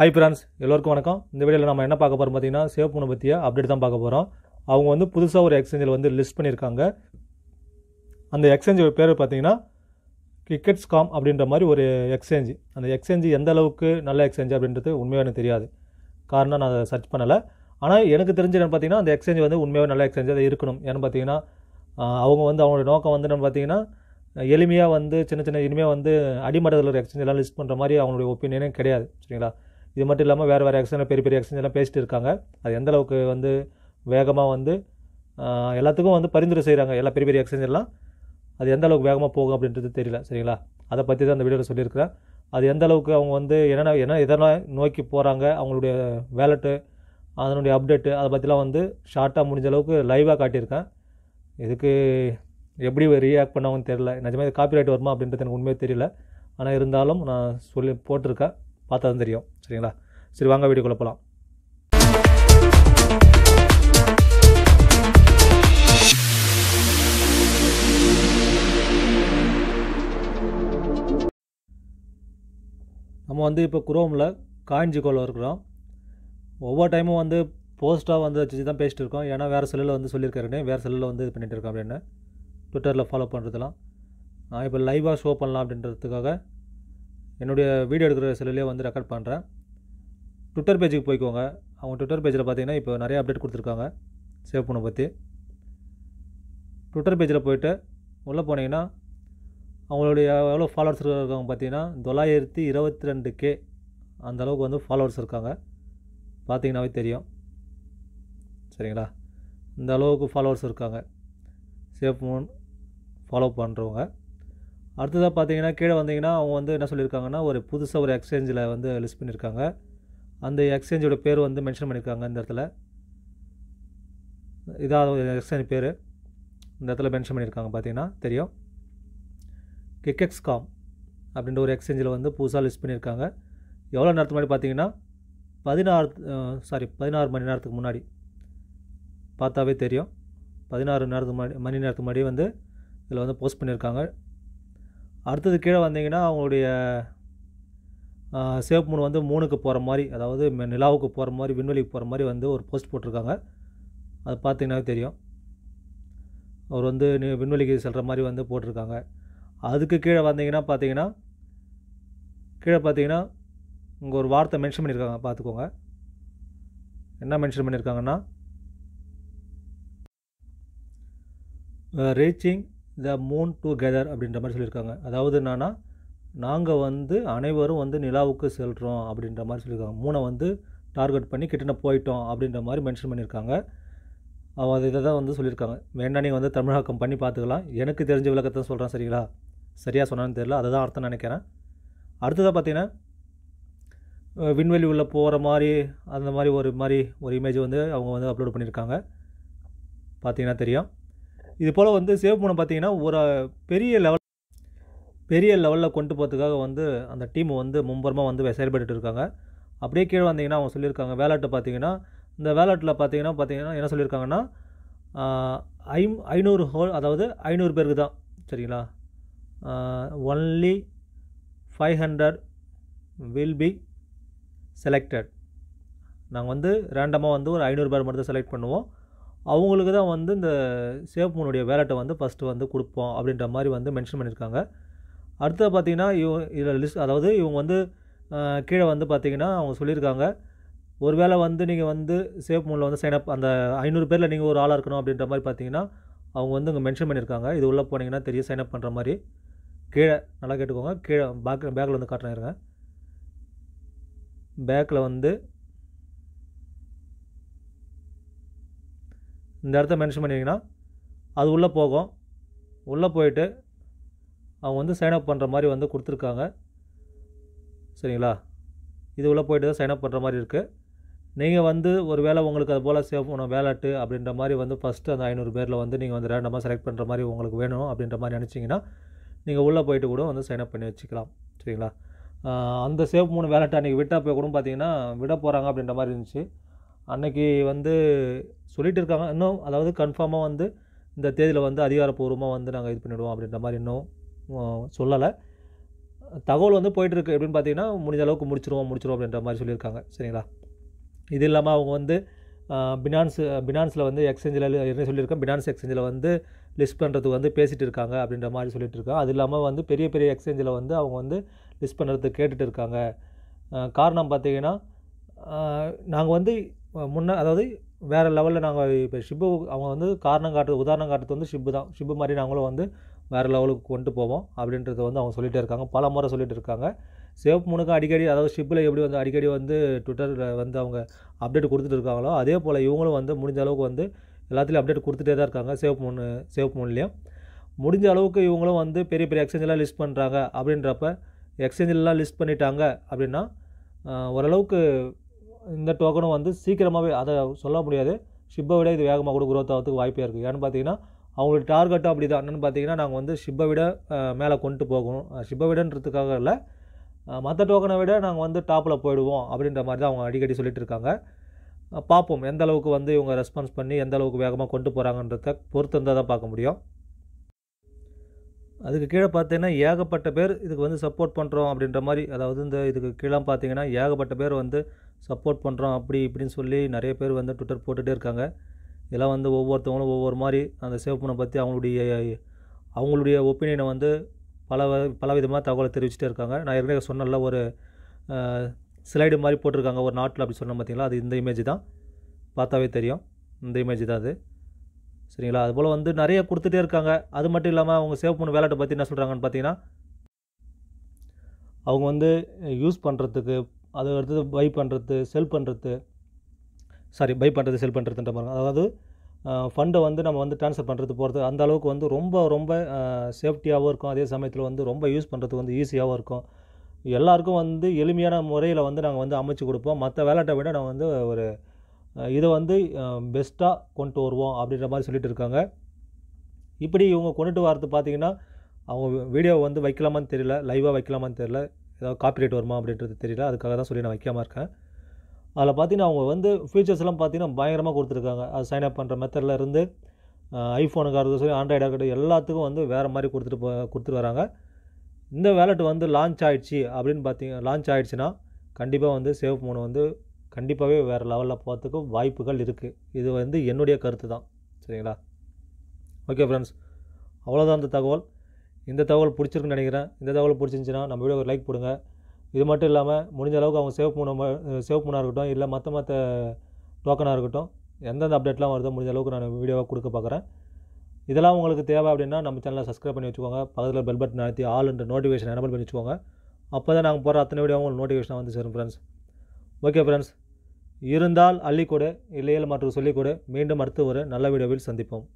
high France எல்லோருக்கும் வணக்கம் இந்த வீடியோவில் நம்ம என்ன பார்க்க போகிறோம் பார்த்தீங்கன்னா சேவ் பற்றிய அப்டேட் தான் பார்க்க போகிறோம் அவங்க வந்து புதுசாக ஒரு எக்ஸ்சேஞ்சில் வந்து லிஸ்ட் பண்ணியிருக்காங்க அந்த எக்ஸ்சேஞ்சோட பேர் பார்த்தீங்கன்னா கிரிக்கெட்ஸ் காம் அப்படின்ற மாதிரி ஒரு எக்ஸ்சேஞ்சு அந்த எக்ஸ்சேஞ்சு எந்த அளவுக்கு நல்ல எக்ஸ்சேஞ்சு அப்படின்றது உண்மையாக எனக்கு தெரியாது காரணம் நான் அதை சர்ச் பண்ணலை ஆனால் எனக்கு தெரிஞ்ச என்னென்னு பார்த்தீங்கன்னா அந்த எக்ஸ்சேஞ்சு வந்து உண்மையாக நல்ல எக்ஸ்சேஞ்சு அதை இருக்கணும் ஏன்னு பார்த்தீங்கன்னா அவங்க வந்து அவங்களோட நோக்கம் வந்து என்னென்னு பார்த்தீங்கன்னா எளிமையாக வந்து சின்ன சின்ன இனிமையாக வந்து அடிமட்டத்தில் ஒரு எக்ஸ்சேஞ்செல்லாம் லிஸ்ட் பண்ணுற மாதிரி அவங்களுடைய ஒப்பீனியனே கிடையாது சரிங்களா இது மட்டும் இல்லாமல் வேறு வேறு எக்ஸன் பெரிய பெரிய எக்ஸன் எல்லாம் பேசிட்டு இருக்காங்க அது எந்த அளவுக்கு வந்து வேகமாக வந்து எல்லாத்துக்கும் வந்து பரிந்துரை செய்கிறாங்க எல்லா பெரிய பெரிய எக்ஸ்சேஞ்செல்லாம் அது எந்த அளவுக்கு வேகமாக போகும் அப்படின்றது தெரியல சரிங்களா அதை பற்றி தான் அந்த வீடியோவில் சொல்லியிருக்கிறேன் அது எந்த அளவுக்கு அவங்க வந்து என்னென்ன என்ன எதனால் நோக்கி போகிறாங்க அவங்களுடைய வேலெட்டு அதனுடைய அப்டேட்டு அதை பற்றிலாம் வந்து ஷார்ட்டாக முடிஞ்ச அளவுக்கு லைவாக காட்டியிருக்கேன் இதுக்கு எப்படி ரியாக்ட் பண்ணவும் தெரில நிஜமாக இது காப்பிரைட் வருமா அப்படின்றது எனக்கு உண்மையாக தெரியல ஆனால் இருந்தாலும் நான் சொல்லி போட்டிருக்கேன் பார்த்தா தான் தெரியும் சரிங்களா சரி வாங்க வீடியோக்குள்ளே போகலாம் நம்ம வந்து இப்போ குரோமில் காஞ்சி கோலம் இருக்கிறோம் ஒவ்வொரு டைமும் வந்து போஸ்ட்டாக வந்து வச்சு தான் பேசிட்டு இருக்கோம் ஏன்னா வேறு செல்லில் வந்து சொல்லியிருக்காருன்னு வேறு செல்லில் வந்து இது பண்ணிகிட்டு இருக்கோம் அப்படின்னு ட்விட்டரில் ஃபாலோ பண்ணுறதுலாம் நான் இப்போ லைவாக ஷோ பண்ணலாம் அப்படின்றதுக்காக என்னுடைய வீடியோ எடுக்கிற செல்லுலேயே வந்து ரெக்கார்ட் பண்ணுறேன் ட்விட்டர் பேஜுக்கு போய்க்கோங்க அவங்க ட்விட்டர் பேஜில் பார்த்தீங்கன்னா இப்போ நிறைய அப்டேட் கொடுத்துருக்காங்க சேவ் பண்ண பற்றி ட்விட்டர் பேஜில் போய்ட்டு உள்ளே போனீங்கன்னா அவங்களுடைய எவ்வளோ ஃபாலோவர்ஸ் இருக்காங்க பார்த்தீங்கன்னா தொள்ளாயிரத்தி இருபத்தி ரெண்டு கே அந்த அளவுக்கு வந்து ஃபாலோவர்ஸ் இருக்காங்க பார்த்தீங்கன்னாவே தெரியும் சரிங்களா இந்த அளவுக்கு ஃபாலோவர்ஸ் இருக்காங்க சேஃப் மூன் ஃபாலோ பண்ணுறவங்க அடுத்ததாக பார்த்தீங்கன்னா கீழே வந்தீங்கன்னா அவங்க வந்து என்ன சொல்லியிருக்காங்கன்னா ஒரு புதுசாக ஒரு எக்ஸ்சேஞ்சில் வந்து லிஸ்ட் பண்ணியிருக்காங்க அந்த எக்ஸ்சேஞ்சோட பேர் வந்து மென்ஷன் பண்ணியிருக்காங்க இந்த இடத்துல இதாக எக்ஸ்சேஞ்ச் பேர் இந்த இடத்துல மென்ஷன் பண்ணியிருக்காங்க பார்த்தீங்கன்னா தெரியும் கிக்கெக்ஸ் காம் அப்படின்ற ஒரு எக்ஸ்சேஞ்சில் வந்து புதுசாக லிஸ்ட் பண்ணியிருக்காங்க எவ்வளோ நேரத்துக்கு முன்னாடி பார்த்தீங்கன்னா பதினாறு சாரி பதினாறு மணி நேரத்துக்கு முன்னாடி பார்த்தாவே தெரியும் பதினாறு நேரத்துக்கு முன்னாடி மணி நேரத்துக்கு முன்னாடி வந்து இதில் வந்து போஸ்ட் பண்ணியிருக்காங்க அடுத்தது கீழே வந்தீங்கன்னா அவங்களுடைய சேப் மூணு வந்து மூணுக்கு போகிற மாதிரி அதாவது நிலாவுக்கு போகிற மாதிரி விண்வெளிக்கு போகிற மாதிரி வந்து ஒரு போஸ்ட் போட்டிருக்காங்க அது பார்த்தீங்கன்னாவே தெரியும் அவர் வந்து விண்வெளிக்கு செல்கிற மாதிரி வந்து போட்டிருக்காங்க அதுக்கு கீழே வந்தீங்கன்னா பார்த்தீங்கன்னா கீழே பார்த்தீங்கன்னா இங்கே ஒரு வார்த்தை மென்ஷன் பண்ணியிருக்காங்க பார்த்துக்கோங்க என்ன மென்ஷன் பண்ணியிருக்காங்கன்னா ரீச்சிங் த மூன் கெதர் அப்படின்ற மாதிரி சொல்லியிருக்காங்க அதாவது என்னென்னா நாங்கள் வந்து அனைவரும் வந்து நிலாவுக்கு செல்கிறோம் அப்படின்ற மாதிரி சொல்லியிருக்காங்க மூணை வந்து டார்கெட் பண்ணி கிட்டன போயிட்டோம் அப்படின்ற மாதிரி மென்ஷன் பண்ணியிருக்காங்க அவள் அதை இதை தான் வந்து சொல்லியிருக்காங்க வேணா நீங்கள் வந்து தமிழாக்கம் பண்ணி பார்த்துக்கலாம் எனக்கு தெரிஞ்ச விளக்கத்தை சொல்கிறேன் சரிங்களா சரியாக சொன்னான்னு தெரியல அதை தான் அர்த்தம் நினைக்கிறேன் அடுத்ததாக பார்த்தீங்கன்னா விண்வெளி உள்ளே போகிற மாதிரி அந்த மாதிரி ஒரு மாதிரி ஒரு இமேஜ் வந்து அவங்க வந்து அப்லோட் பண்ணியிருக்காங்க பார்த்தீங்கன்னா தெரியும் இது போல் வந்து சேவ் பண்ண பார்த்தீங்கன்னா ஒரு பெரிய லெவல் பெரிய லெவலில் கொண்டு போகிறதுக்காக வந்து அந்த டீம் வந்து மும்பரமாக வந்து செயல்பட்டு இருக்காங்க அப்படியே கீழே வந்தீங்கன்னா அவங்க சொல்லியிருக்காங்க வேலாட்டை பார்த்தீங்கன்னா இந்த வேலாட்டில் பார்த்தீங்கன்னா பார்த்தீங்கன்னா என்ன சொல்லியிருக்காங்கன்னா ஐ ஐநூறு ஹோல் அதாவது ஐநூறு பேருக்கு தான் சரிங்களா only five hundred will be selected நாங்கள் வந்து ரேண்டமாக வந்து ஒரு ஐநூறு பேர் மட்டும் செலக்ட் பண்ணுவோம் அவங்களுக்கு தான் வந்து இந்த மூனுடைய வேலட்டை வந்து ஃபஸ்ட்டு வந்து கொடுப்போம் அப்படின்ற மாதிரி வந்து மென்ஷன் பண்ணியிருக்காங்க அடுத்தது பார்த்திங்கன்னா இவங்க இதில் லிஸ்ட் அதாவது இவங்க வந்து கீழே வந்து பார்த்திங்கன்னா அவங்க சொல்லியிருக்காங்க ஒரு வேளை வந்து நீங்கள் வந்து சேவ் மூலில் வந்து அப் அந்த ஐநூறு பேரில் நீங்கள் ஒரு ஆளாக இருக்கணும் அப்படின்ற மாதிரி பார்த்தீங்கன்னா அவங்க வந்து இங்கே மென்ஷன் பண்ணியிருக்காங்க இது உள்ளே போனீங்கன்னா தெரியும் அப் பண்ணுற மாதிரி கீழே நல்லா கேட்டுக்கோங்க கீழே பேக் பேக்கில் வந்து காட்டுறாங்க பேக்கில் வந்து இந்த இடத்த மென்ஷன் பண்ணிங்கன்னா அது உள்ளே போகும் உள்ளே போயிட்டு அவங்க வந்து சைன் அப் பண்ணுற மாதிரி வந்து கொடுத்துருக்காங்க சரிங்களா இது உள்ளே போயிட்டு தான் சைன் அப் பண்ணுற மாதிரி இருக்குது நீங்கள் வந்து ஒரு வேளை உங்களுக்கு அது போல் சேவ் பண்ண வேலாட்டு அப்படின்ற மாதிரி வந்து ஃபஸ்ட்டு அந்த ஐநூறு பேரில் வந்து நீங்கள் வந்து ரேண்டமாக செலக்ட் பண்ணுற மாதிரி உங்களுக்கு வேணும் அப்படின்ற மாதிரி நினச்சிங்கன்னா நீங்கள் உள்ளே போயிட்டு கூட வந்து சைன் அப் பண்ணி வச்சுக்கலாம் சரிங்களா அந்த சேவ் மூணு வேலட்டை அன்றைக்கி விட்டால் போய் கூட பார்த்தீங்கன்னா விட போகிறாங்க அப்படின்ற மாதிரி இருந்துச்சு அன்னைக்கு வந்து சொல்லிகிட்டு இருக்காங்க இன்னும் அதாவது கன்ஃபார்மாக வந்து இந்த தேதியில் வந்து அதிகாரப்பூர்வமாக வந்து நாங்கள் இது பண்ணிவிடுவோம் அப்படின்ற மாதிரி இன்னும் சொல்லலை தகவல் வந்து போயிட்டுருக்கு எப்படின்னு பார்த்தீங்கன்னா முடிஞ்ச அளவுக்கு முடிச்சிருவோம் முடிச்சிரும் அப்படின்ற மாதிரி சொல்லியிருக்காங்க சரிங்களா இது இல்லாமல் அவங்க வந்து பினான்ஸ் பினான்ஸில் வந்து எக்ஸ்சேஞ்சில் என்ன சொல்லியிருக்கேன் பினான்ஸ் எக்ஸ்சேஞ்சில் வந்து லிஸ்ட் பண்ணுறதுக்கு வந்து பேசிகிட்டு இருக்காங்க அப்படின்ற மாதிரி சொல்லிட்டு இருக்காங்க அது இல்லாமல் வந்து பெரிய பெரிய எக்ஸ்சேஞ்சில் வந்து அவங்க வந்து லிஸ்ட் பண்ணுறதுக்கு கேட்டுட்டு இருக்காங்க காரணம் பார்த்திங்கன்னா நாங்கள் வந்து முன்னே அதாவது வேறு லெவலில் நாங்கள் இப்போ ஷிப்பு அவங்க வந்து காரணம் காட்டுறது உதாரணம் காட்டுறது வந்து ஷிப்பு தான் ஷிப்பு மாதிரி நாங்களும் வந்து வேறு லெவலுக்கு கொண்டு போவோம் அப்படின்றத வந்து அவங்க சொல்லிகிட்டே இருக்காங்க பல முறை சொல்லிகிட்டு இருக்காங்க சிவப்பு முனுக்கு அடிக்கடி அதாவது ஷிப்பில் எப்படி வந்து அடிக்கடி வந்து ட்விட்டரில் வந்து அவங்க அப்டேட் கொடுத்துட்டு இருக்காங்களோ அதே போல் இவங்களும் வந்து முடிஞ்ச அளவுக்கு வந்து எல்லாத்துலேயும் அப்டேட் கொடுத்துட்டே தான் இருக்காங்க சிவப்பு முன்னு சிவப்பு முன்லேயும் முடிஞ்ச அளவுக்கு இவங்களும் வந்து பெரிய பெரிய எக்ஸ்சேஞ்செலாம் லிஸ்ட் பண்ணுறாங்க அப்படின்றப்ப எக்ஸ்சேஞ்செலாம் லிஸ்ட் பண்ணிட்டாங்க அப்படின்னா ஓரளவுக்கு இந்த டோக்கனும் வந்து சீக்கிரமாகவே அதை சொல்ல முடியாது ஷிப்பை விட இது வேகமாக கூட குரோத் ஆகிறதுக்கு வாய்ப்பே இருக்குது ஏன்னு பார்த்தீங்கன்னா அவங்களோட டார்கெட்டும் அப்படி தான் என்னென்னு பார்த்தீங்கன்னா நாங்கள் வந்து ஷிப்பை விட மேலே கொண்டு போகணும் ஷிப்பை விடன்றதுக்காக இல்லை மற்ற டோக்கனை விட நாங்கள் வந்து டாப்பில் போயிடுவோம் அப்படின்ற மாதிரி தான் அவங்க அடிக்கடி சொல்லிட்டு இருக்காங்க பார்ப்போம் எந்த அளவுக்கு வந்து இவங்க ரெஸ்பான்ஸ் பண்ணி எந்த அளவுக்கு வேகமாக கொண்டு போகிறாங்கன்றத பொறுத்து இருந்தால் தான் பார்க்க முடியும் அதுக்கு கீழே பார்த்தீங்கன்னா ஏகப்பட்ட பேர் இதுக்கு வந்து சப்போர்ட் பண்ணுறோம் அப்படின்ற மாதிரி அதாவது இந்த இதுக்கு கீழே பார்த்தீங்கன்னா ஏகப்பட்ட பேர் வந்து சப்போர்ட் பண்ணுறோம் அப்படி இப்படின்னு சொல்லி நிறைய பேர் வந்து ட்விட்டர் போட்டுகிட்டே இருக்காங்க இதெல்லாம் வந்து ஒவ்வொருத்தவங்களும் ஒவ்வொரு மாதிரி அந்த சிவப்பனை பற்றி அவங்களுடைய அவங்களுடைய ஒப்பீனியனை வந்து பல பல விதமாக தகவலை தெரிவிச்சுட்டே இருக்காங்க நான் ஏற்கனவே சொன்னல ஒரு ஸ்லைடு மாதிரி போட்டிருக்காங்க ஒரு நாட்டில் அப்படி சொன்னோம் பார்த்தீங்களா அது இந்த இமேஜ் தான் பார்த்தாவே தெரியும் இந்த இமேஜ் தான் அது சரிங்களா அதுபோல் வந்து நிறைய கொடுத்துட்டே இருக்காங்க அது மட்டும் இல்லாமல் அவங்க சேவ் பண்ண வேலைட்டை பற்றி என்ன சொல்கிறாங்கன்னு பார்த்தீங்கன்னா அவங்க வந்து யூஸ் பண்ணுறதுக்கு அது அடுத்தது பை பண்ணுறது செல் பண்ணுறது சாரி பை பண்ணுறது செல் பண்ணுறதுன்ற மாதிரி அதாவது ஃபண்டை வந்து நம்ம வந்து ட்ரான்ஸ்ஃபர் பண்ணுறது போகிறது அந்த அளவுக்கு வந்து ரொம்ப ரொம்ப சேஃப்டியாகவும் இருக்கும் அதே சமயத்தில் வந்து ரொம்ப யூஸ் பண்ணுறதுக்கு வந்து ஈஸியாகவும் இருக்கும் எல்லாருக்கும் வந்து எளிமையான முறையில் வந்து நாங்கள் வந்து அமைச்சு கொடுப்போம் மற்ற வேலைட்டை விட நான் வந்து ஒரு இதை வந்து பெஸ்ட்டாக கொண்டு வருவோம் அப்படின்ற மாதிரி சொல்லிட்டு இருக்காங்க இப்படி இவங்க கொண்டுட்டு வரது பார்த்திங்கன்னா அவங்க வீடியோ வந்து வைக்கலாமான்னு தெரியல லைவாக வைக்கலாமான்னு தெரியல ஏதாவது காப்பிரைட் வருமா அப்படின்றது தெரியல அதுக்காக தான் சொல்லி நான் வைக்காமல் இருக்கேன் அதில் பார்த்தீங்கன்னா அவங்க வந்து எல்லாம் பார்த்தீங்கன்னா பயங்கரமாக கொடுத்துருக்காங்க அது சைன் அப் பண்ணுற மெத்தடில் இருந்து ஐஃபோனுக்காக இருக்கட்டும் சரி ஆண்ட்ராய்டாக இருக்கட்டும் எல்லாத்துக்கும் வந்து வேறு மாதிரி கொடுத்துட்டு போ கொடுத்துட்டு வராங்க இந்த வேலெட் வந்து லான்ச் ஆகிடுச்சி அப்படின்னு பார்த்தீங்க லான்ச் ஆகிடுச்சின்னா கண்டிப்பாக வந்து சேவ் ஃபோனு வந்து கண்டிப்பாகவே வேறு லெவலில் போகிறதுக்கு வாய்ப்புகள் இருக்குது இது வந்து என்னுடைய கருத்து தான் சரிங்களா ஓகே ஃப்ரெண்ட்ஸ் அவ்வளோதான் அந்த தகவல் இந்த தகவல் பிடிச்சிருக்குன்னு நினைக்கிறேன் இந்த தகவல் பிடிச்சிருந்துச்சின்னா நம்ம வீடியோ லைக் போடுங்க இது மட்டும் இல்லாமல் முடிஞ்ச அளவுக்கு அவங்க சேவ் பண்ண சேவ் பண்ணாக இருக்கட்டும் இல்லை மற்ற மற்ற டோக்கனாக இருக்கட்டும் எந்தெந்த அப்டேட்லாம் வருதோ முடிஞ்ச அளவுக்கு நான் வீடியோவாக கொடுக்க பார்க்குறேன் இதெல்லாம் உங்களுக்கு தேவை அப்படின்னா நம்ம சேனலை சப்ஸ்கிரைப் பண்ணி வச்சுக்கோங்க பக்கத்தில் பெல் பட்டன் அழுத்தி ஆளுன்ற நோட்டிஃபிகேஷன் எனபிள் பண்ணி வச்சுக்கோங்க அப்போ தான் நாங்கள் போகிற அத்தனை வீடியோ உங்களுக்கு நோட்டிஃபிகேஷனாக வந்து சேரும் ஃப்ரெண்ட்ஸ் ஓகே ஃப்ரெண்ட்ஸ் இருந்தால் அள்ளிக்கூடு இல்லையில் மற்றும் சொல்லிக்கூடு மீண்டும் அடுத்து ஒரு நல்ல வீடியோவில் சந்திப்போம்